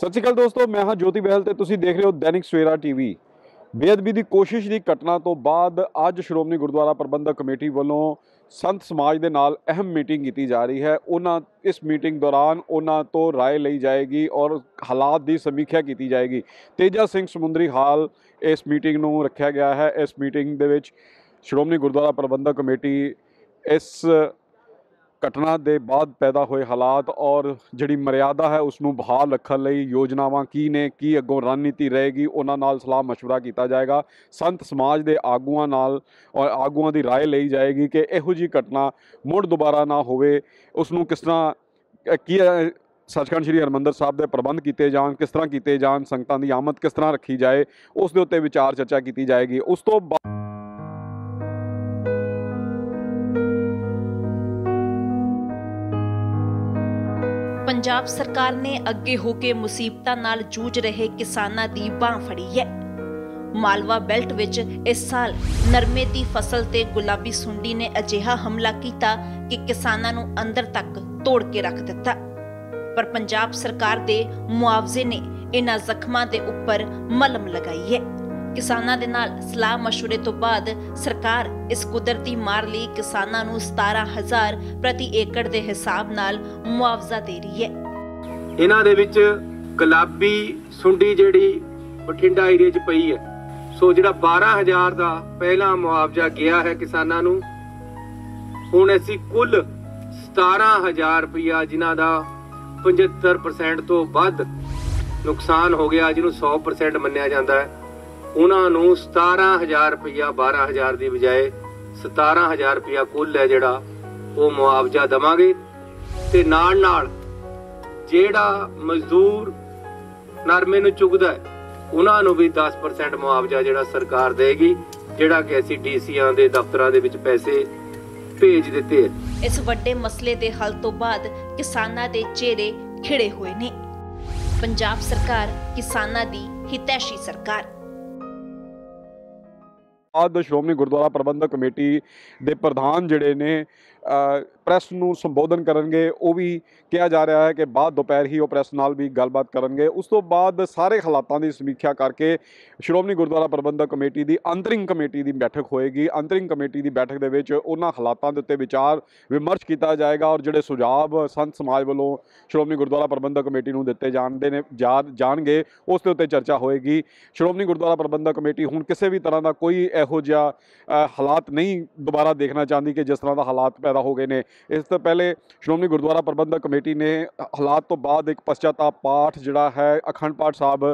ਸਤਿ ਸ਼੍ਰੀ ਅਕਾਲ ਦੋਸਤੋ ਮੈਂ ਹਾਂ ਜੋਤੀ ਬਹਿਲ ਤੇ ਤੁਸੀਂ ਦੇਖ ਰਹੇ ਹੋ ਦੈਨਿਕ ਸਵੇਰਾ ਟੀਵੀ ਬੇਅਦਬੀ ਦੀ ਕੋਸ਼ਿਸ਼ ਦੀ ਘਟਨਾ ਤੋਂ ਬਾਅਦ ਅੱਜ ਸ਼੍ਰੋਮਣੀ ਗੁਰਦੁਆਰਾ ਪ੍ਰਬੰਧਕ ਕਮੇਟੀ ਵੱਲੋਂ ਸੰਤ ਸਮਾਜ ਦੇ ਨਾਲ ਅਹਿਮ ਮੀਟਿੰਗ ਕੀਤੀ ਜਾ ਰਹੀ ਹੈ ਉਹਨਾਂ ਇਸ ਮੀਟਿੰਗ ਦੌਰਾਨ ਉਹਨਾਂ ਤੋਂ رائے ਲਈ ਜਾਏਗੀ ਔਰ ਹਾਲਾਤ ਦੀ ਸਮੀਖਿਆ ਕੀਤੀ ਜਾਏਗੀ ਤੇਜਾ ਸਿੰਘ ਸਮੁੰਦਰੀ ਹਾਲ ਇਸ ਮੀਟਿੰਗ ਨੂੰ ਰੱਖਿਆ ਗਿਆ ਹੈ ਇਸ ਮੀਟਿੰਗ ਦੇ ਵਿੱਚ ਸ਼੍ਰੋਮਣੀ ਗੁਰਦੁਆਰਾ ਪ੍ਰਬੰਧਕ ਕਮੇਟੀ ਇਸ ਘਟਨਾ ਦੇ ਬਾਅਦ ਪੈਦਾ ਹੋਏ ਹਾਲਾਤ ਔਰ ਜਿਹੜੀ ਮਰਿਆਦਾ ਹੈ ਉਸ ਨੂੰ ਬਹਾਲ ਰੱਖਣ ਲਈ ਯੋਜਨਾਵਾਂ ਕੀ ਨੇ ਕੀ ਅੱਗੋਂ ਰਣਨੀਤੀ ਰਹੇਗੀ ਉਹਨਾਂ ਨਾਲ ਸਲਾਹ مشورہ ਕੀਤਾ ਜਾਏਗਾ ਸੰਤ ਸਮਾਜ ਦੇ ਆਗੂਆਂ ਨਾਲ ਔਰ ਆਗੂਆਂ ਦੀ رائے ਲਈ ਜਾਏਗੀ ਕਿ ਇਹੋ ਜੀ ਘਟਨਾ ਮੁੜ ਦੁਬਾਰਾ ਨਾ ਹੋਵੇ ਉਸ ਨੂੰ ਕਿਸ ਤਰ੍ਹਾਂ ਕੀ ਸੱਚਖੰਡ ਸ੍ਰੀ ਹਰਮੰਦਰ ਸਾਹਿਬ ਦੇ ਪ੍ਰਬੰਧ ਕੀਤੇ ਜਾਣ ਕਿਸ ਤਰ੍ਹਾਂ ਕੀਤੇ ਜਾਣ ਸੰਗਤਾਂ ਦੀ ਆਮਦ ਕਿਸ ਤਰ੍ਹਾਂ ਰੱਖੀ ਜਾਏ ਉਸ ਦੇ ਉੱਤੇ ਵਿਚਾਰ ਚਰਚਾ ਕੀਤੀ ਜਾਏਗੀ ਉਸ ਤੋਂ ਬਾਅਦ ਪੰਜਾਬ ਸਰਕਾਰ ਨੇ ਅੱਗੇ ਹੋ ਕੇ ਮੁਸੀਬਤਾਂ ਨਾਲ ਜੂਝ ਰਹੇ ਕਿਸਾਨਾਂ ਦੀ ਬਾਹ ਫੜੀ ਹੈ ਮਾਲਵਾ ਬੈਲਟ ਵਿੱਚ ਇਸ ਸਾਲ ਨਰਮੇ ਦੀ ਫਸਲ ਤੇ ਗੁਲਾਬੀ ਸੁੰਡੀ ਨੇ ਅਜਿਹਾ ਹਮਲਾ ਕੀਤਾ ਕਿ ਕਿਸਾਨਾਂ ਨੂੰ ਅੰਦਰ ਤੱਕ ਤੋੜ ਕੇ ਰੱਖ ਦਿੱਤਾ ਪਰ ਪੰਜਾਬ ਸਰਕਾਰ ਦੇ ਮੁਆਵਜ਼ੇ ਨੇ ਇਹਨਾਂ ਜ਼ਖਮਾਂ ਦੇ ਉੱਪਰ ਮਲਮ ਲਗਾਈ ਹੈ ਕਿਸਾਨਾਂ ਦੇ ਨਾਲ ਸਲਾਹ مشਵਰੇ ਤੋਂ ਬਾਅਦ ਸਰਕਾਰ ਇਸ ਕੁਦਰਤੀ ਮਾਰ ਲਈ ਕਿਸਾਨਾਂ ਨੂੰ 17000 ਪ੍ਰਤੀ ਏਕੜ ਦੇ ਹਿਸਾਬ ਨਾਲ ਮੁਆਵਜ਼ਾ ਦੇ ਰਹੀ ਹੈ ਇਹਨਾਂ ਦੇ ਵਿੱਚ ਗੁਲਾਬੀ ਸੁੰਡੀ ਜਿਹੜੀ ਬਠਿੰਡਾ ਏਰੀਆ 'ਚ ਪਈ ਹੈ ਸੋ ਜਿਹੜਾ 12000 ਦਾ ਪਹਿਲਾ ਮੁਆਵਜ਼ਾ ਗਿਆ ਹੈ ਕਿਸਾਨਾਂ ਨੂੰ ਹੁਣ ਅਸੀਂ ਕੁੱਲ 17000 ਰੁਪਇਆ ਜਿਨ੍ਹਾਂ ਦਾ 75% ਤੋਂ ਵੱਧ ਨੁਕਸਾਨ ਹੋ ਗਿਆ ਜਿਹਨੂੰ 100% ਮੰਨਿਆ ਜਾਂਦਾ ਹੈ ਉਹਨਾਂ ਨੂੰ 17000 ਰੁਪਇਆ 12000 ਦੀ ਬਜਾਏ 17000 ਰੁਪਇਆ ਕੁੱਲ ਹੈ ਜਿਹੜਾ ਉਹ ਮੁਆਵਜ਼ਾ ਦਵਾਂਗੇ ਤੇ ਨਾਲ ਨਾਲ ਜਿਹੜਾ ਮਜ਼ਦੂਰ ਨਰਮੇ ਨੂੰ ਚੁਗਦਾ ਹੈ ਉਹਨਾਂ ਨੂੰ ਵੀ 10% ਮੁਆਵਜ਼ਾ ਜਿਹੜਾ ਸਰਕਾਰ ਦੇਗੀ ਜਿਹੜਾ ਕਿ ਅਸੀਂ ਡੀਸੀਆਂ ਦੇ ਦਫ਼ਤਰਾਂ ਦੇ ਵਿੱਚ ਪੈਸੇ ਭੇਜ ਦਿੱਤੇ ਇਸ ਵੱਡੇ ਮਸਲੇ ਦੇ ਹੱਲ ਤੋਂ ਬਾਅਦ ਕਿਸਾਨਾਂ ਦੇ ਚਿਹਰੇ ਖਿੜੇ ਹੋਏ ਨੇ ਪੰਜਾਬ ਸਰਕਾਰ ਕਿਸਾਨਾਂ ਦੀ ਹਿਤੈਸ਼ੀ ਸਰਕਾਰ ਬਾਅਦ ਸ਼੍ਰੋਮਣੀ ਗੁਰਦੁਆਰਾ ਪ੍ਰਬੰਧਕ ਕਮੇਟੀ ਦੇ ਪ੍ਰਧਾਨ ਜਿਹੜੇ ਨੇ ਪ੍ਰੈਸ ਨੂੰ ਸੰਬੋਧਨ ਕਰਨਗੇ ਉਹ ਵੀ ਕਿਹਾ ਜਾ ਰਿਹਾ ਹੈ ਕਿ ਬਾਅਦ ਦੁਪਹਿਰ ਹੀ ਉਹ ਪ੍ਰੈਸ ਨਾਲ ਵੀ ਗੱਲਬਾਤ ਕਰਨਗੇ ਉਸ ਤੋਂ ਬਾਅਦ ਸਾਰੇ ਹਾਲਾਤਾਂ ਦੀ ਸਮੀਖਿਆ ਕਰਕੇ ਸ਼੍ਰੋਮਣੀ ਗੁਰਦੁਆਰਾ ਪ੍ਰਬੰਧਕ ਕਮੇਟੀ ਦੀ ਅੰਤਰਿੰਗ ਕਮੇਟੀ ਦੀ ਬੈਠਕ ਹੋਏਗੀ ਅੰਤਰਿੰਗ ਕਮੇਟੀ ਦੀ ਬੈਠਕ ਦੇ ਵਿੱਚ ਉਹਨਾਂ ਹਾਲਾਤਾਂ ਦੇ ਉੱਤੇ ਵਿਚਾਰ ਵਿਮਰਸ਼ ਕੀਤਾ ਜਾਏਗਾ ਔਰ ਜਿਹੜੇ ਸੁਝਾਅ ਸੰਤ ਸਮਾਜ ਵੱਲੋਂ ਸ਼੍ਰੋਮਣੀ ਗੁਰਦੁਆਰਾ ਪ੍ਰਬੰਧਕ ਕਮੇਟੀ ਨੂੰ ਦਿੱਤੇ ਜਾਣਦੇ ਨੇ ਜਾਣਗੇ ਉਸ ਦੇ ਉੱਤੇ ਚਰਚਾ ਹੋਏਗੀ ਸ਼੍ਰੋਮਣੀ ਗੁਰਦੁਆਰਾ ਪ੍ਰਬੰਧਕ ਕਮੇਟੀ ਹੁਣ ਕਿਸੇ ਵੀ ਤਰ੍ਹਾਂ ਦਾ ਕੋਈ ਇਹੋ ਜਿਹਾ ਹਾਲਾਤ ਨਹੀਂ ਦੁਬਾਰਾ ਦੇਖਣਾ ਚਾਹੁੰਦੀ ਕਿ ਜਿਸ ਤਰ੍ਹਾਂ ਦਾ ਹਾਲਾਤ ਪੈਦਾ ਪੈਦਾ ਹੋ ਗਏ ਨੇ ਇਸ ਤੋਂ ਪਹਿਲੇ ਸ਼੍ਰੋਮਣੀ ਗੁਰਦੁਆਰਾ ਪ੍ਰਬੰਧਕ ਕਮੇਟੀ ਨੇ ਹਾਲਾਤ ਤੋਂ ਬਾਅਦ ਇੱਕ ਪਛਤਾਤਾ ਪਾਠ ਜਿਹੜਾ ਹੈ ਅਖੰਡ ਪਾਠ ਸਾਹਿਬ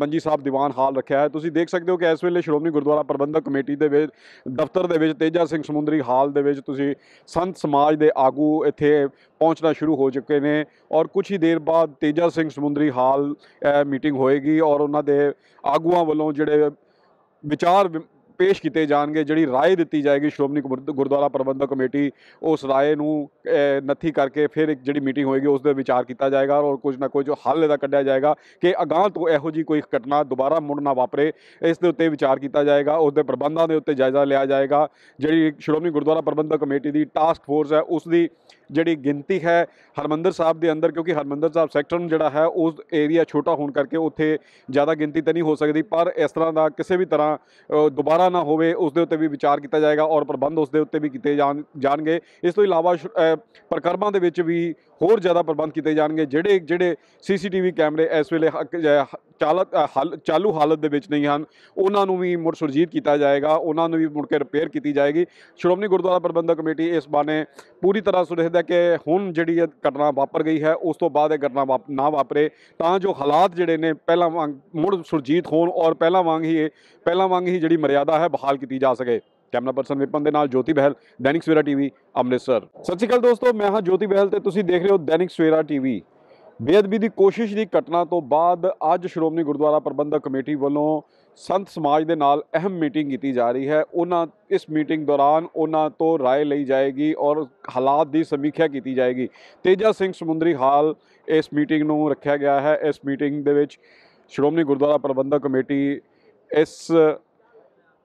ਮੰਜੀ ਸਾਹਿਬ ਦੀਵਾਨ ਹਾਲ ਰੱਖਿਆ ਹੈ ਤੁਸੀਂ ਦੇਖ ਸਕਦੇ ਹੋ ਕਿ ਇਸ ਵੇਲੇ ਸ਼੍ਰੋਮਣੀ ਗੁਰਦੁਆਰਾ ਪ੍ਰਬੰਧਕ ਕਮੇਟੀ ਦੇ ਵਿੱਚ ਦਫ਼ਤਰ ਦੇ ਵਿੱਚ ਤੇਜਾ ਸਿੰਘ ਸਮੁੰਦਰੀ ਹਾਲ ਦੇ ਵਿੱਚ ਤੁਸੀਂ ਸੰਤ ਸਮਾਜ ਦੇ ਆਗੂ ਇੱਥੇ ਪਹੁੰਚਣਾ ਸ਼ੁਰੂ ਹੋ ਚੁੱਕੇ ਨੇ ਔਰ ਕੁਝ ਹੀ ਦੇਰ ਬਾਅਦ ਤੇਜਾ ਸਿੰਘ ਸਮੁੰਦਰੀ ਹਾਲ ਮੀਟਿੰਗ ਹੋਏਗੀ ਔਰ ਉਹਨਾਂ ਦੇ ਆਗੂਆਂ ਵੱਲੋਂ ਜਿਹੜੇ ਵਿਚਾਰ ਪੇਸ਼ ਕੀਤੇ ਜਾਣਗੇ ਜਿਹੜੀ رائے ਦਿੱਤੀ ਜਾਏਗੀ ਸ਼੍ਰੋਮਣੀ ਗੁਰਦੁਆਰਾ ਪ੍ਰਬੰਧਕ ਕਮੇਟੀ ਉਸ رائے ਨੂੰ ਨੱਥੀ ਕਰਕੇ ਫਿਰ ਇੱਕ ਜਿਹੜੀ ਮੀਟਿੰਗ ਹੋਏਗੀ ਉਸ ਦੇ ਵਿਚਾਰ ਕੀਤਾ ਜਾਏਗਾ ਔਰ ਕੁਝ ਨਾ ਕੁਝ ਹੱਲ ਇਹਦਾ ਕੱਢਿਆ ਜਾਏਗਾ ਕਿ ਅਗਾਹ ਤੋਂ ਇਹੋ ਜੀ ਕੋਈ ਘਟਨਾ ਦੁਬਾਰਾ ਮੁੜ ਨਾ ਵਾਪਰੇ ਇਸ ਦੇ ਉੱਤੇ ਵਿਚਾਰ ਕੀਤਾ ਜਾਏਗਾ ਉਸ ਦੇ ਪ੍ਰਬੰਧਾਂ ਦੇ ਉੱਤੇ ਜਾਇਜ਼ਾ ਲਿਆ ਜਾਏਗਾ ਜਿਹੜੀ ਸ਼੍ਰੋਮਣੀ ਗੁਰਦੁਆਰਾ ਪ੍ਰਬੰਧਕ ਕਮੇਟੀ ਦੀ ਟਾਸਕ ਫੋਰਸ ਹੈ ਉਸ ਦੀ ਜਿਹੜੀ ਗਿਣਤੀ ਹੈ ਹਰਮੰਦਰ ਸਾਹਿਬ ਦੇ ਅੰਦਰ ਕਿਉਂਕਿ ਹਰਮੰਦਰ ਸਾਹਿਬ ਸੈਕਟਰ ਨੂੰ ਜਿਹੜਾ ਹੈ ਉਸ ਏਰੀਆ ਛੋਟਾ ਹੋਣ ਕਰਕੇ ਉੱਥੇ ਜ਼ਿਆਦਾ ਗਿਣਤੀ ਤਾਂ ਨਹੀਂ ਹੋ ਸਕਦੀ ਪਰ ਇਸ ਤਰ੍ਹਾਂ ਦਾ ਕਿਸੇ ਵੀ ਤਰ੍ਹਾਂ ਦੁਬਾਰਾ ਨਾ ਹੋਵੇ ਉਸ ਦੇ ਉੱਤੇ ਵੀ ਵਿਚਾਰ ਕੀਤਾ ਜਾਏਗਾ ਔਰ ਪ੍ਰਬੰਧ ਉਸ ਦੇ ਉੱਤੇ ਵੀ ਕੀਤੇ ਜਾਣਗੇ ਇਸ ਤੋਂ ਇਲਾਵਾ ਪ੍ਰਕਰਮਾਂ ਦੇ ਵਿੱਚ ਵੀ ਹੋਰ ਜ਼ਿਆਦਾ ਪ੍ਰਬੰਧ ਕੀਤੇ ਜਾਣਗੇ ਜਿਹੜੇ ਜਿਹੜੇ ਸੀਸੀਟੀਵੀ ਕੈਮਰੇ ਇਸ ਵੇਲੇ ਚਾਲਤ ਚਾਲੂ ਹਾਲਤ ਦੇ ਵਿੱਚ ਨਹੀਂ ਹਨ ਉਹਨਾਂ ਨੂੰ ਵੀ ਮੁੜ ਸੁਰਜੀਤ ਕੀਤਾ ਜਾਏਗਾ ਉਹਨਾਂ ਨੂੰ ਵੀ ਮੁੜ ਕੇ ਰਿਪੇਅਰ ਕੀਤੀ ਜਾਏਗੀ ਸ਼੍ਰੋਮਣੀ ਗੁਰਦੁਆਰਾ ਪ੍ਰਬੰਧਕ ਕਮੇਟੀ ਇਸ ਬਾਰੇ ਪੂਰੀ ਤਰ੍ਹਾਂ ਹੈ ਕਿ ਹੁਣ ਜਿਹੜੀ ਇਹ ਘਟਨਾ ਵਾਪਰ ਗਈ ਹੈ ਉਸ ਤੋਂ ਬਾਅਦ ਇਹ ਘਟਨਾ ਨਾ ਵਾਪਰੇ ਤਾਂ ਜੋ ਹਾਲਾਤ ਜਿਹੜੇ ਨੇ ਪਹਿਲਾਂ ਵਾਂਗ ਮੁੜ ਸੁਰਜੀਤ ਹੋਣ ਔਰ ਪਹਿਲਾਂ ਵਾਂਗ ਹੀ ਪਹਿਲਾਂ ਵਾਂਗ ਹੀ ਜਿਹੜੀ ਮਰਿਆਦਾ ਹੈ ਬਹਾਲ ਕੀਤੀ ਜਾ ਸਕੇ ਕੈਮਰਾ ਪਰਸਨ ਵਿਪਨ ਦੇ ਨਾਲ ਜੋਤੀ ਬਹਿਲ ਦੈਨਿਕ ਸਵੇਰਾ ਟੀਵੀ ਅੰਮ੍ਰਿਤਸਰ ਸਤਿ ਸ਼੍ਰੀ ਅਕਾਲ ਦੋਸਤੋ ਮੈਂ ਹਾਂ ਜੋਤੀ ਬਹਿਲ ਤੇ ਤੁਸੀਂ ਦੇਖ ਰਹੇ ਹੋ ਦੈਨਿਕ ਸਵੇਰਾ ਟੀਵੀ ਬੇਅਦਬੀ ਦੀ ਕੋਸ਼ਿਸ਼ ਦੀ ਘਟਨਾ ਤੋਂ ਬਾਅਦ ਅੱਜ ਸ਼੍ਰੋਮਣੀ ਗੁਰਦੁਆਰਾ ਪ੍ਰਬੰਧਕ ਕਮੇਟੀ ਵੱਲੋਂ ਸੰਤ ਸਮਾਜ ਦੇ ਨਾਲ ਅਹਿਮ ਮੀਟਿੰਗ ਕੀਤੀ ਜਾ ਰਹੀ ਹੈ ਉਹਨਾਂ ਇਸ ਮੀਟਿੰਗ ਦੌਰਾਨ ਉਹਨਾਂ ਤੋਂ رائے ਲਈ ਜਾਏਗੀ ਔਰ ਹਾਲਾਤ ਦੀ ਸਮੀਖਿਆ ਕੀਤੀ ਜਾਏਗੀ ਤੇਜਾ ਸਿੰਘ ਸਮੁੰਦਰੀ ਹਾਲ ਇਸ ਮੀਟਿੰਗ ਨੂੰ ਰੱਖਿਆ ਗਿਆ ਹੈ ਇਸ ਮੀਟਿੰਗ ਦੇ ਵਿੱਚ ਸ਼੍ਰੋਮਣੀ ਗੁਰਦੁਆਰਾ ਪ੍ਰਬੰਧਕ ਕਮੇਟੀ ਇਸ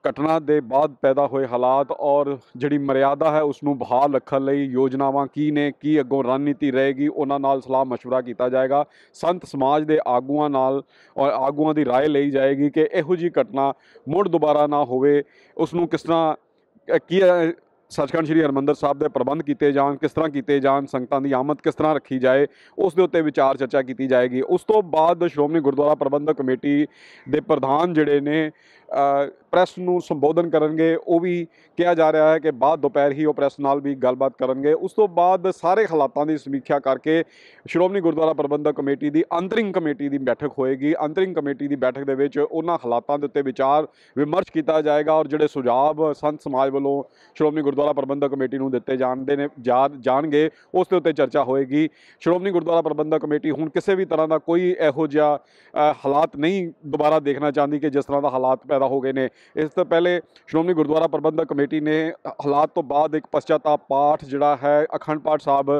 ਘਟਨਾ ਦੇ ਬਾਅਦ ਪੈਦਾ ਹੋਏ ਹਾਲਾਤ ਔਰ ਜਿਹੜੀ ਮਰਿਆਦਾ ਹੈ ਉਸ ਨੂੰ ਬਹਾਲ ਰੱਖਣ ਲਈ ਯੋਜਨਾਵਾਂ ਕੀ ਨੇ ਕੀ ਅੱਗੋਂ ਰਣਨੀਤੀ ਰਹੇਗੀ ਉਹਨਾਂ ਨਾਲ ਸਲਾਹ مشورہ ਕੀਤਾ ਜਾਏਗਾ ਸੰਤ ਸਮਾਜ ਦੇ ਆਗੂਆਂ ਨਾਲ ਔਰ ਆਗੂਆਂ ਦੀ رائے ਲਈ ਜਾਏਗੀ ਕਿ ਇਹੋ ਜੀ ਘਟਨਾ ਮੁੜ ਦੁਬਾਰਾ ਨਾ ਹੋਵੇ ਉਸ ਨੂੰ ਕਿਸ ਤਰ੍ਹਾਂ ਕੀ ਸੱਚਖੰਡ ਸ੍ਰੀ ਹਰਮੰਦਰ ਸਾਹਿਬ ਦੇ ਪ੍ਰਬੰਧ ਕੀਤੇ ਜਾਣ ਕਿਸ ਤਰ੍ਹਾਂ ਕੀਤੇ ਜਾਣ ਸੰਗਤਾਂ ਦੀ ਆਮਦ ਕਿਸ ਤਰ੍ਹਾਂ ਰੱਖੀ ਜਾਏ ਉਸ ਦੇ ਉੱਤੇ ਵਿਚਾਰ ਚਰਚਾ ਕੀਤੀ ਜਾਏਗੀ ਉਸ ਤੋਂ ਬਾਅਦ ਸ਼੍ਰੋਮਣੀ ਗੁਰਦੁਆਰਾ ਪ੍ਰਬੰਧਕ ਕਮੇਟੀ ਦੇ ਪ੍ਰਧਾਨ ਜਿਹੜੇ ਨੇ ਪ੍ਰੈਸ ਨੂੰ ਸੰਬੋਧਨ ਕਰਨਗੇ ਉਹ ਵੀ ਕਿਹਾ ਜਾ ਰਿਹਾ ਹੈ ਕਿ ਬਾਅਦ ਦੁਪਹਿਰ ਹੀ ਉਹ ਪ੍ਰੈਸ ਨਾਲ ਵੀ ਗੱਲਬਾਤ ਕਰਨਗੇ ਉਸ ਤੋਂ ਬਾਅਦ ਸਾਰੇ ਹਾਲਾਤਾਂ ਦੀ ਸਮੀਖਿਆ ਕਰਕੇ ਸ਼੍ਰੋਮਣੀ ਗੁਰਦੁਆਰਾ ਪ੍ਰਬੰਧਕ ਕਮੇਟੀ ਦੀ ਅੰਤਰਿੰਗ ਕਮੇਟੀ ਦੀ ਬੈਠਕ ਹੋਏਗੀ ਅੰਤਰਿੰਗ ਕਮੇਟੀ ਦੀ ਬੈਠਕ ਦੇ ਵਿੱਚ ਉਹਨਾਂ ਹਾਲਾਤਾਂ ਦੇ ਉੱਤੇ ਵਿਚਾਰ ਵਿਮਰਸ਼ ਕੀਤਾ ਜਾਏਗਾ ਔਰ ਜਿਹੜੇ ਸੁਝਾਅ ਸੰਤ ਸਮਾਜ ਵੱਲੋਂ ਸ਼੍ਰੋਮਣੀ ਗੁਰਦੁਆਰਾ ਪ੍ਰਬੰਧਕ ਕਮੇਟੀ ਨੂੰ ਦਿੱਤੇ ਜਾਣਦੇ ਨੇ ਜਾਣਗੇ ਉਸ ਦੇ ਉੱਤੇ ਚਰਚਾ ਹੋਏਗੀ ਸ਼੍ਰੋਮਣੀ ਗੁਰਦੁਆਰਾ ਪ੍ਰਬੰਧਕ ਕਮੇਟੀ ਹੁਣ ਕਿਸੇ ਵੀ ਤਰ੍ਹਾਂ ਦਾ ਕੋਈ ਇਹੋ ਜਿਹਾ ਹਾਲਾਤ ਨਹੀਂ ਦੁਬਾਰਾ ਦੇਖਣਾ ਚਾਹੁੰਦੀ ਕਿ ਜਿਸ ਤਰ੍ਹਾਂ ਦਾ ਹਾਲਾਤ ਪੈਦਾ ਹੋ ਗਏ ਨੇ ਇਸ ਤੋਂ ਪਹਿਲੇ ਸ਼੍ਰੋਮਣੀ ਗੁਰਦੁਆਰਾ ਪ੍ਰਬੰਧਕ ਕਮੇਟੀ ਨੇ ਹਾਲਾਤ ਤੋਂ ਬਾਅਦ ਇੱਕ ਪਛਤਾਪ ਪਾਠ ਜਿਹੜਾ ਹੈ ਅਖੰਡ ਪਾਠ ਸਾਹਿਬ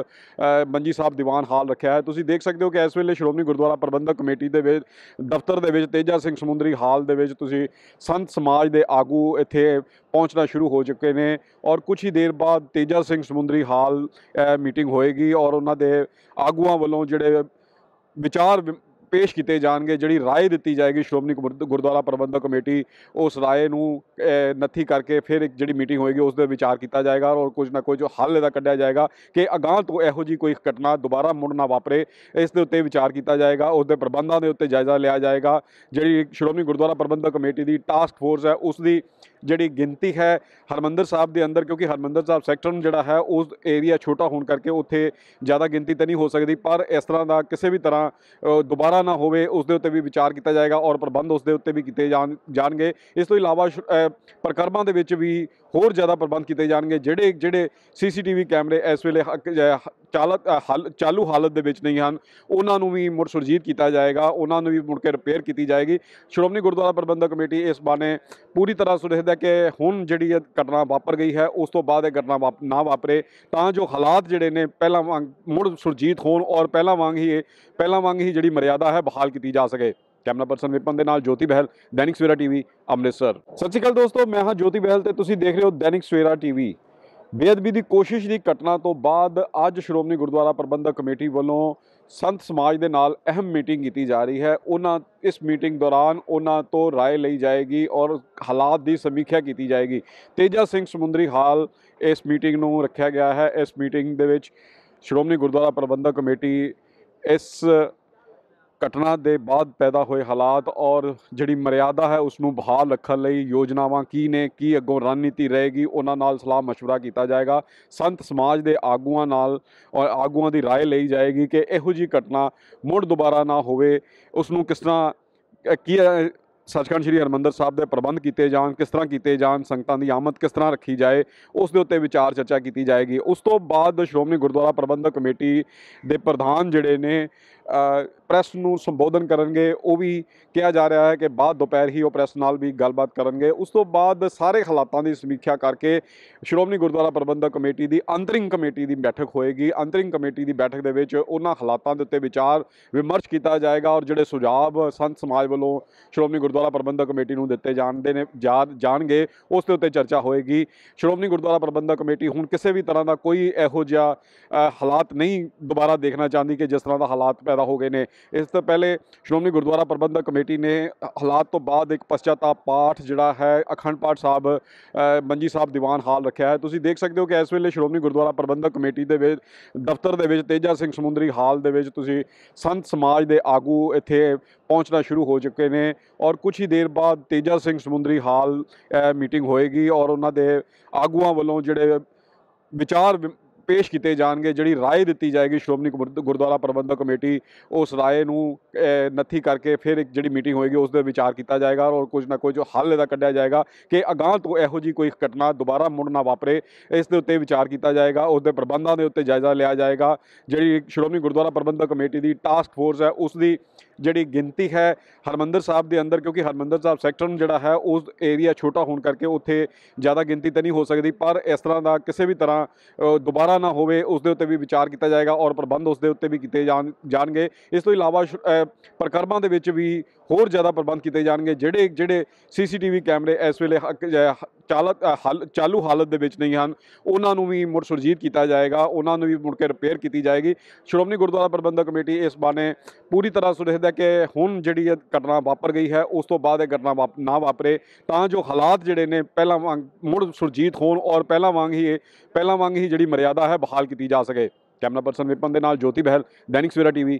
ਮੰਜੀ ਸਾਹਿਬ ਦੀਵਾਨ ਹਾਲ ਰੱਖਿਆ ਹੈ ਤੁਸੀਂ ਦੇਖ ਸਕਦੇ ਹੋ ਕਿ ਇਸ ਵੇਲੇ ਸ਼੍ਰੋਮਣੀ ਗੁਰਦੁਆਰਾ ਪ੍ਰਬੰਧਕ ਕਮੇਟੀ ਦੇ ਵਿੱਚ ਦਫ਼ਤਰ ਦੇ ਵਿੱਚ ਤੇਜਾ ਸਿੰਘ ਸਮੁੰਦਰੀ ਹਾਲ ਦੇ ਵਿੱਚ ਤੁਸੀਂ ਸੰਤ ਸਮਾਜ ਦੇ ਆਗੂ ਇੱਥੇ ਪਹੁੰਚਣਾ ਸ਼ੁਰੂ ਹੋ ਚੁੱਕੇ ਨੇ ਔਰ ਕੁਝ ਹੀ ਦੇਰ ਬਾਅਦ ਤੇਜਾ ਸਿੰਘ ਸਮੁੰਦਰੀ ਹਾਲ ਮੀਟਿੰਗ ਹੋਏਗੀ ਔਰ ਉਹਨਾਂ ਦੇ ਆਗੂਆਂ ਵੱਲੋਂ ਜਿਹੜੇ ਵਿਚਾਰ ਪੇਸ਼ ਕੀਤੇ ਜਾਣਗੇ ਜਿਹੜੀ رائے ਦਿੱਤੀ ਜਾਏਗੀ ਸ਼੍ਰੋਮਣੀ ਗੁਰਦੁਆਰਾ ਪ੍ਰਬੰਧਕ ਕਮੇਟੀ ਉਸ رائے ਨੂੰ ਨੱਥੀ ਕਰਕੇ ਫਿਰ ਇੱਕ ਜਿਹੜੀ ਮੀਟਿੰਗ ਹੋਏਗੀ ਉਸ ਦੇ ਵਿਚਾਰ ਕੀਤਾ ਜਾਏਗਾ ਔਰ ਕੁਝ ਨਾ ਕੁਝ ਹੱਲ ਇਹਦਾ ਕੱਢਿਆ ਜਾਏਗਾ ਕਿ ਅਗਾਹ ਤੋਂ ਇਹੋ ਜੀ ਕੋਈ ਘਟਨਾ ਦੁਬਾਰਾ ਮੁੜ ਨਾ ਵਾਪਰੇ ਇਸ ਦੇ ਉੱਤੇ ਵਿਚਾਰ ਕੀਤਾ ਜਾਏਗਾ ਉਸ ਦੇ ਪ੍ਰਬੰਧਾਂ ਦੇ ਉੱਤੇ ਜਾਇਜ਼ਾ ਲਿਆ ਜਾਏਗਾ ਜਿਹੜੀ ਸ਼੍ਰੋਮਣੀ ਗੁਰਦੁਆਰਾ ਪ੍ਰਬੰਧਕ ਕਮੇਟੀ ਦੀ ਟਾਸਕ ਫੋਰਸ ਹੈ ਉਸ ਦੀ ਜਿਹੜੀ ਗਿਣਤੀ ਹੈ ਹਰਮੰਦਰ ਸਾਹਿਬ ਦੇ ਅੰਦਰ ਕਿਉਂਕਿ ਹਰਮੰਦਰ ਸਾਹਿਬ ਸੈਕਟਰ ਨੂੰ ਜਿਹੜਾ ਹੈ ਉਸ ਏਰੀਆ ਛੋਟਾ ਹੋਣ ਕਰਕੇ ਉੱਥੇ ਜ਼ਿਆਦਾ ਗਿਣਤੀ ਤਾਂ ਨਹੀਂ ਹੋ ਸਕਦੀ ਪਰ ਇਸ ਤਰ੍ਹਾਂ ਦਾ ਕਿਸੇ ਵੀ ਤਰ੍ਹਾਂ ਦੁਬਾਰਾ ਨਾ ਹੋਵੇ ਉਸ ਦੇ ਉੱਤੇ ਵੀ ਵਿਚਾਰ ਕੀਤਾ ਜਾਏਗਾ ਔਰ ਪ੍ਰਬੰਧ ਉਸ ਦੇ ਉੱਤੇ ਵੀ ਕੀਤੇ ਜਾਣਗੇ ਇਸ ਤੋਂ ਇਲਾਵਾ ਪ੍ਰਕਰਮਾਂ ਦੇ ਵਿੱਚ ਵੀ ਹੋਰ ਜ਼ਿਆਦਾ ਪ੍ਰਬੰਧ ਕੀਤੇ ਜਾਣਗੇ ਜਿਹੜੇ ਜਿਹੜੇ ਸੀਸੀਟੀਵੀ ਕੈਮਰੇ ਇਸ ਵੇਲੇ ਚਾਲਤ ਚਾਲੂ ਹਾਲਤ ਦੇ ਵਿੱਚ ਨਹੀਂ ਹਨ ਉਹਨਾਂ ਨੂੰ ਵੀ ਮੁੜ ਸੁਰਜੀਤ ਕੀਤਾ ਜਾਏਗਾ ਉਹਨਾਂ ਨੂੰ ਵੀ ਮੁੜ ਕੇ ਰਿਪੇਅਰ ਕੀਤੀ ਜਾਏਗੀ ਸ਼੍ਰੋਮਣੀ ਗੁਰਦੁਆਰਾ ਪ੍ਰਬੰਧਕ ਕਮੇਟੀ ਇਸ ਬਾਰੇ ਪੂਰੀ ਤਰ੍ਹਾਂ ਸੁਰੇਖਦਾ ਕਿ ਹੁਣ ਜਿਹੜੀ ਘਟਨਾ ਵਾਪਰ ਗਈ ਹੈ ਉਸ ਤੋਂ ਬਾਅਦ ਇਹ ਘਟਨਾ ਨਾ ਵਾਪਰੇ ਤਾਂ ਜੋ ਹਾਲਾਤ ਜਿਹੜੇ ਨੇ ਪਹਿਲਾਂ ਵਾਂਗ ਮੁੜ ਸੁਰਜੀਤ ਹੋਣ ਔਰ ਪਹਿਲਾਂ ਵਾਂਗ ਹੀ ਪਹਿਲਾਂ ਵਾਂਗ ਹੀ ਜਿਹੜੀ ਮਰਿਆਦਾ ਹੈ ਬਹਾਲ ਕੀਤੀ ਜਾ ਸਕੇ ਕੈਮਰਾ ਪਰਸਨ ਵਿਪਨ ਦੇ ਨਾਲ ਜੋਤੀ ਬਹਿਲ ਦੈਨਿਕ ਸਵੇਰਾ ਟੀਵੀ ਅੰਮ੍ਰਿਤਸਰ ਸਤਿ ਸ਼੍ਰੀ ਅਕਾਲ ਦੋਸਤੋ ਮੈਂ ਹਾਂ ਜੋਤੀ ਬਹਿਲ ਤੇ ਤੁਸੀਂ ਦੇਖ ਰਹੇ ਹੋ ਦੈਨਿਕ ਸਵੇਰਾ ਟੀਵੀ ਬੇਅਦਬੀ ਦੀ ਕੋਸ਼ਿਸ਼ ਦੀ ਘਟਨਾ ਤੋਂ ਬਾਅਦ ਅੱਜ ਸ਼੍ਰੋਮਣੀ ਗੁਰਦੁਆਰਾ ਪ੍ਰਬੰਧਕ ਕਮੇਟੀ ਵੱਲੋਂ ਸੰਤ ਸਮਾਜ ਦੇ ਨਾਲ ਅਹਿਮ ਮੀਟਿੰਗ ਕੀਤੀ ਜਾ ਰਹੀ ਹੈ ਉਹਨਾਂ ਇਸ ਮੀਟਿੰਗ ਦੌਰਾਨ ਉਹਨਾਂ ਤੋਂ رائے ਲਈ ਜਾਏਗੀ ਔਰ ਹਾਲਾਤ ਦੀ ਸਮੀਖਿਆ ਕੀਤੀ ਜਾਏਗੀ ਤੇਜਾ ਸਿੰਘ ਸਮੁੰਦਰੀ ਹਾਲ ਇਸ ਮੀਟਿੰਗ ਨੂੰ ਰੱਖਿਆ ਗਿਆ ਹੈ ਇਸ ਮੀਟਿੰਗ ਦੇ ਵਿੱਚ ਸ਼੍ਰੋਮਣੀ ਗੁਰਦੁਆਰਾ ਪ੍ਰਬੰਧਕ ਕਮੇਟੀ ਇਸ ਘਟਨਾ ਦੇ ਬਾਅਦ ਪੈਦਾ ਹੋਏ ਹਾਲਾਤ ਔਰ ਜਿਹੜੀ ਮਰਿਆਦਾ ਹੈ ਉਸ ਨੂੰ ਬਹਾਲ ਰੱਖਣ ਲਈ ਯੋਜਨਾਵਾਂ ਕੀ ਨੇ ਕੀ ਅੱਗੋਂ ਰਣਨੀਤੀ ਰਹੇਗੀ ਉਹਨਾਂ ਨਾਲ ਸਲਾਹ مشورہ ਕੀਤਾ ਜਾਏਗਾ ਸੰਤ ਸਮਾਜ ਦੇ ਆਗੂਆਂ ਨਾਲ ਔਰ ਆਗੂਆਂ ਦੀ رائے ਲਈ ਜਾਏਗੀ ਕਿ ਇਹੋ ਜੀ ਘਟਨਾ ਮੁੜ ਦੁਬਾਰਾ ਨਾ ਹੋਵੇ ਉਸ ਨੂੰ ਕਿਸ ਤਰ੍ਹਾਂ ਕੀ ਸੱਚਖੰਡ ਸ੍ਰੀ ਹਰਮੰਦਰ ਸਾਹਿਬ ਦੇ ਪ੍ਰਬੰਧ ਕੀਤੇ ਜਾਣ ਕਿਸ ਤਰ੍ਹਾਂ ਕੀਤੇ ਜਾਣ ਸੰਗਤਾਂ ਦੀ ਆਮਦ ਕਿਸ ਤਰ੍ਹਾਂ ਰੱਖੀ ਜਾਏ ਉਸ ਦੇ ਉੱਤੇ ਵਿਚਾਰ ਚਰਚਾ ਕੀਤੀ ਜਾਏਗੀ ਉਸ ਤੋਂ ਬਾਅਦ ਸ਼੍ਰੋਮਣੀ ਗੁਰਦੁਆਰਾ ਪ੍ਰਬੰਧਕ ਕਮੇਟੀ ਦੇ ਪ੍ਰਧਾਨ ਜਿਹੜੇ ਨੇ ਪ੍ਰੈਸ ਨੂੰ ਸੰਬੋਧਨ ਕਰਨਗੇ ਉਹ ਵੀ ਕਿਹਾ ਜਾ ਰਿਹਾ ਹੈ ਕਿ ਬਾਅਦ ਦੁਪਹਿਰ ਹੀ ਉਹ ਪ੍ਰੈਸ ਨਾਲ ਵੀ ਗੱਲਬਾਤ ਕਰਨਗੇ ਉਸ ਤੋਂ ਬਾਅਦ ਸਾਰੇ ਹਾਲਾਤਾਂ ਦੀ ਸਮੀਖਿਆ ਕਰਕੇ ਸ਼੍ਰੋਮਣੀ ਗੁਰਦੁਆਰਾ ਪ੍ਰਬੰਧਕ ਕਮੇਟੀ ਦੀ ਅੰਤਰਿੰਗ ਕਮੇਟੀ ਦੀ ਬੈਠਕ ਹੋਏਗੀ ਅੰਤਰਿੰਗ ਕਮੇਟੀ ਦੀ ਬੈਠਕ ਦੇ ਵਿੱਚ ਉਹਨਾਂ ਹਾਲਾਤਾਂ ਦੇ ਉੱਤੇ ਵਿਚਾਰ ਵਿਮਰਸ਼ ਕੀਤਾ ਜਾਏਗਾ ਔਰ ਜਿਹੜੇ ਸੁਝਾਅ ਸੰਤ ਸਮਾਜ ਵੱਲੋਂ ਸ਼੍ਰੋਮਣੀ ਗੁਰਦੁਆਰਾ ਪ੍ਰਬੰਧਕ ਕਮੇਟੀ ਨੂੰ ਦਿੱਤੇ ਜਾਣਦੇ ਨੇ ਜਾਣਗੇ ਉਸ ਦੇ ਉੱਤੇ ਚਰਚਾ ਹੋਏਗੀ ਸ਼੍ਰੋਮਣੀ ਗੁਰਦੁਆਰਾ ਪ੍ਰਬੰਧਕ ਕਮੇਟੀ ਹੁਣ ਕਿਸੇ ਵੀ ਤਰ੍ਹਾਂ ਦਾ ਕੋਈ ਇਹੋ ਜਿਹਾ ਹਾਲਾਤ ਨਹੀਂ ਦੁਬਾਰਾ ਦੇਖਣਾ ਚਾਹੁੰਦੀ ਕਿ ਜਿਸ ਤਰ੍ਹਾਂ ਦਾ ਹਾਲਾਤ ਪੈਦਾ ਹੋ ਗਏ ਨੇ ਇਸ ਤੋਂ ਪਹਿਲੇ ਸ਼੍ਰੋਮਣੀ ਗੁਰਦੁਆਰਾ ਪ੍ਰਬੰਧਕ ਕਮੇਟੀ ਨੇ ਹਾਲਾਤ ਤੋਂ ਬਾਅਦ ਇੱਕ ਪਛਤਾਤਾ ਪਾਠ ਜਿਹੜਾ ਹੈ ਅਖੰਡ ਪਾਠ ਸਾਹਿਬ ਮੰਜੀ ਸਾਹਿਬ ਦੀਵਾਨ ਹਾਲ ਰੱਖਿਆ ਹੈ ਤੁਸੀਂ ਦੇਖ ਸਕਦੇ ਹੋ ਕਿ ਇਸ ਵੇਲੇ ਸ਼੍ਰੋਮਣੀ ਗੁਰਦੁਆਰਾ ਪ੍ਰਬੰਧਕ ਕਮੇਟੀ ਦੇ ਵਿੱਚ ਦਫ਼ਤਰ ਦੇ ਵਿੱਚ ਤੇਜਾ ਸਿੰਘ ਸਮੁੰਦਰੀ ਹਾਲ ਦੇ ਵਿੱਚ ਤੁਸੀਂ ਸੰਤ ਸਮਾਜ ਦੇ ਆਗੂ ਇੱਥੇ ਪਹੁੰਚਣਾ ਸ਼ੁਰੂ ਹੋ ਚੁੱਕੇ ਨੇ ਔਰ ਕੁਝ ਹੀ ਦੇਰ ਬਾਅਦ ਤੇਜਾ ਸਿੰਘ ਸਮੁੰਦਰੀ ਹਾਲ ਮੀਟਿੰਗ ਹੋਏਗੀ ਔਰ ਉਹਨਾਂ ਦੇ ਆਗੂਆਂ ਵੱਲੋਂ ਜਿਹੜੇ ਵਿਚਾਰ ਪੇਸ਼ ਕੀਤੇ ਜਾਣਗੇ ਜਿਹੜੀ ਰਾਏ ਦਿੱਤੀ ਜਾਏਗੀ ਸ਼੍ਰੋਮਣੀ ਗੁਰਦੁਆਰਾ ਪ੍ਰਬੰਧਕ ਕਮੇਟੀ ਉਸ ਰਾਏ ਨੂੰ ਨੱਥੀ ਕਰਕੇ ਫਿਰ ਇੱਕ ਜਿਹੜੀ ਮੀਟਿੰਗ ਹੋਏਗੀ ਉਸ ਦੇ ਵਿਚਾਰ ਕੀਤਾ ਜਾਏਗਾ ਔਰ ਕੁਝ ਨਾ ਕੁਝ ਹੱਲ ਇਹਦਾ ਕੱਢਿਆ ਜਾਏਗਾ ਕਿ ਅਗਾਹ ਤੋਂ ਇਹੋ ਜੀ ਕੋਈ ਘਟਨਾ ਦੁਬਾਰਾ ਮੁੜ ਨਾ ਵਾਪਰੇ ਇਸ ਦੇ ਉੱਤੇ ਵਿਚਾਰ ਕੀਤਾ ਜਾਏਗਾ ਉਸ ਦੇ ਪ੍ਰਬੰਧਾਂ ਦੇ ਉੱਤੇ ਜਾਇਜ਼ਾ ਲਿਆ ਜਾਏਗਾ ਜਿਹੜੀ ਸ਼੍ਰੋਮਣੀ ਗੁਰਦੁਆਰਾ ਪ੍ਰਬੰਧਕ ਕਮੇਟੀ ਦੀ ਟਾਸਕ ਫੋਰਸ ਹੈ ਉਸ ਦੀ ਜਿਹੜੀ ਗਿਣਤੀ ਹੈ ਹਰਮੰਦਰ ਸਾਹਿਬ ਦੇ ਅੰਦਰ ਕਿਉਂਕਿ ਹਰਮੰਦਰ ਸਾਹਿਬ ਸੈਕਟਰ ਨੂੰ ਜਿਹੜਾ ਹੈ ਉਸ ਏਰੀਆ ਛੋਟਾ ਹੋਣ ਕਰਕੇ ਉੱਥੇ ਜ਼ਿਆਦਾ ਗਿਣਤੀ ਤਾਂ ਨਹੀਂ ਹੋ ਸਕਦੀ ਪਰ ਇਸ ਤਰ੍ਹਾਂ ਦਾ ਕਿਸੇ ਵੀ ਤਰ੍ਹਾਂ ਦੁਬਾਰਾ ਨਾ ਹੋਵੇ ਉਸ ਦੇ ਉੱਤੇ ਵੀ ਵਿਚਾਰ ਕੀਤਾ ਜਾਏਗਾ ਔਰ ਪ੍ਰਬੰਧ ਉਸ ਦੇ ਉੱਤੇ ਵੀ ਕੀਤੇ ਜਾਣਗੇ ਇਸ ਤੋਂ ਇਲਾਵਾ ਪ੍ਰਕਰਮਾਂ ਦੇ ਵਿੱਚ ਵੀ ਹੋਰ ਜ਼ਿਆਦਾ ਪ੍ਰਬੰਧ ਕੀਤੇ ਜਾਣਗੇ ਜਿਹੜੇ ਜਿਹੜੇ ਸੀਸੀਟੀਵੀ ਕੈਮਰੇ ਇਸ ਵੇਲੇ ਚਾਲਤ ਚਾਲੂ ਹਾਲਤ ਦੇ ਵਿੱਚ ਨਹੀਂ ਹਨ ਉਹਨਾਂ ਨੂੰ ਵੀ ਮੁੜ ਸੁਰਜੀਤ ਕੀਤਾ ਜਾਏਗਾ ਉਹਨਾਂ ਨੂੰ ਵੀ ਮੁੜ ਕੇ ਰਿਪੇਅਰ ਕੀਤੀ ਜਾਏਗੀ ਸ਼੍ਰੋਮਣੀ ਗੁਰਦੁਆਰਾ ਪ੍ਰਬੰਧਕ ਕਮੇਟੀ ਇਸ ਬਾਰੇ ਪੂਰੀ ਤਰ੍ਹਾਂ ਸੁਰੇਖਦਾ ਕਿ ਹੁਣ ਜਿਹੜੀ ਇਹ ਘਟਨਾ ਵਾਪਰ ਗਈ ਹੈ ਉਸ ਤੋਂ ਬਾਅਦ ਇਹ ਘਟਨਾ ਨਾ ਵਾਪਰੇ ਤਾਂ ਜੋ ਹਾਲਾਤ ਜਿਹੜੇ ਨੇ ਪਹਿਲਾਂ ਵਾਂਗ ਮੁੜ ਸੁਰਜੀਤ ਹੋਣ ਔਰ ਪਹਿਲਾਂ ਵਾਂਗ ਹੀ ਪਹਿਲਾਂ ਵਾਂਗ ਹੀ ਜਿਹੜੀ ਮਰਿਆਦਾ ਹੈ ਬਹਾਲ ਕੀਤੀ ਜਾ ਸਕੇ ਕੈਮਰਾ ਪਰਸਨ ਵਿਪਨ ਦੇ ਨਾਲ ਜੋਤੀ ਬਹਿਲ ਦੈਨਿਕ ਸਵੇਰਾ ਟੀਵੀ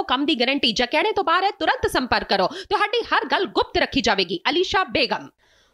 ਉਹ ਕੰਮ ਦੀ ਗਾਰੰਟੀ ਜਾਂ ਕਹਿਣੇ ਤੋਂ ਬਾਹਰ ਹੈ ਤੁਰੰਤ ਸੰਪਰਕ ਕਰੋ ਤੁਹਾਡੀ ਹਰ ਗੱਲ ਗੁਪਤ ਰੱਖੀ ਜਾਵੇਗੀ ਅਲੀਸ਼ਾ ਬੇਗਮ